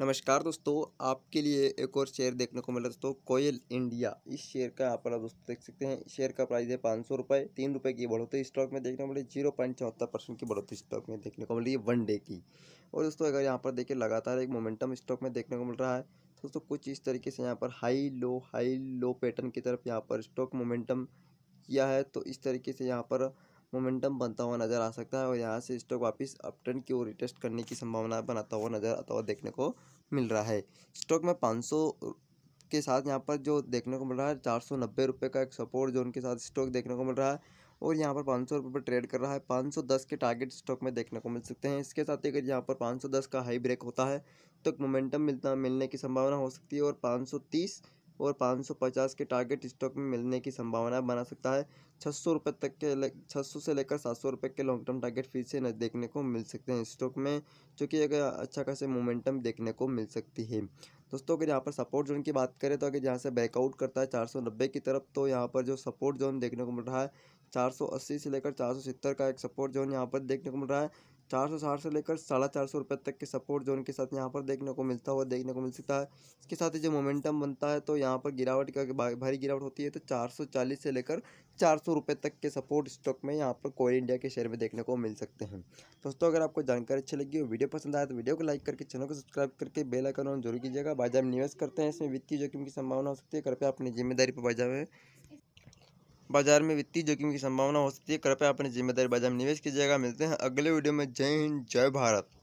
नमस्कार दोस्तों आपके लिए एक और शेयर देखने को मिला दोस्तों कोयल इंडिया इस शेयर का यहाँ पर आप दोस्तों देख सकते हैं शेयर का प्राइस है पाँच सौ रुपये तीन रुपये की बढ़ोतरी स्टॉक में देखने को मिली जीरो पॉइंट चौहत्तर परसेंट की बढ़ोतरी स्टॉक में देखने को मिली है वन डे की और दोस्तों अगर यहाँ पर देखिए लगातार एक मोमेंटम स्टॉक में देखने को मिल रहा है तो दोस्तों कुछ इस तरीके से यहाँ पर high low high low pattern की तरफ यहाँ पर स्टॉक मोमेंटम किया है तो इस तरीके से यहाँ पर मोमेंटम बनता हुआ नज़र आ सकता है और यहाँ से स्टॉक वापस अपटर्न की ओर रिटेस्ट करने की संभावना बनाता हुआ नज़र आता हुआ देखने को मिल रहा है स्टॉक में पाँच के साथ यहाँ पर जो देखने को मिल रहा है चार सौ नब्बे रुपये का एक सपोर्ट जोन के साथ स्टॉक देखने को मिल रहा है और यहाँ पर पाँच सौ रुपये पर ट्रेड कर रहा है पाँच सौ दस के टारगेट स्टॉक में देखने को मिल सकते हैं इसके साथ ही अगर यहाँ पर पाँच सौ दस का हाई ब्रेक होता है तो मोमेंटम मिलता मिलने की संभावना हो सकती है और पाँच सौ तीस और पाँच सौ पचास के टारगेट स्टॉक में मिलने की संभावना बना सकता है छः सौ रुपये तक के छः सौ से लेकर सात सौ रुपये के लॉन्ग टर्म टारगेट फिर से देखने को मिल सकते हैं स्टॉक में जो कि एक अच्छा खासा मोमेंटम देखने को मिल सकती है दोस्तों अगर यहाँ पर सपोर्ट जोन की बात करें तो अगर यहाँ से बैकआउट करता है चार सौ नब्बे की तरफ तो यहाँ पर जो सपोर्ट जोन देखने को मिल रहा है चार सौ अस्सी से लेकर चार सौ सत्तर का एक सपोर्ट जोन यहाँ पर देखने को मिल रहा है चार सौ साठ से लेकर साढ़े चार सौ रुपये तक के सपोर्ट जोन के साथ यहाँ पर देखने को मिलता हुआ देखने को मिल सकता है इसके साथ ही जो मोमेंटम बनता है तो यहाँ पर गिरावट का भारी गिरावट होती है तो चार सौ चालीस से लेकर चार सौ रुपये तक के सपोर्ट स्टॉक में यहाँ पर कोयल इंडिया के शेयर में देखने को मिल सकते हैं दोस्तों अगर आपको जानकारी अच्छी लगी और वीडियो पसंद आया तो वीडियो को लाइक करके चैनल को सब्सक्राइब करके बेल आइकन ऑन जरूर कीजिएगा बाजार में निवेश करते हैं इसमें वित्तीय जोखिम की संभावना हो सकती है कृपया अपनी जिम्मेदारी पर बाजार में बाजार में वित्तीय जोखिम की संभावना हो सकती है कृपया अपनी जिम्मेदारी बाजार में निवेश कीजिएगा मिलते हैं अगले वीडियो में जय हिंद जय भारत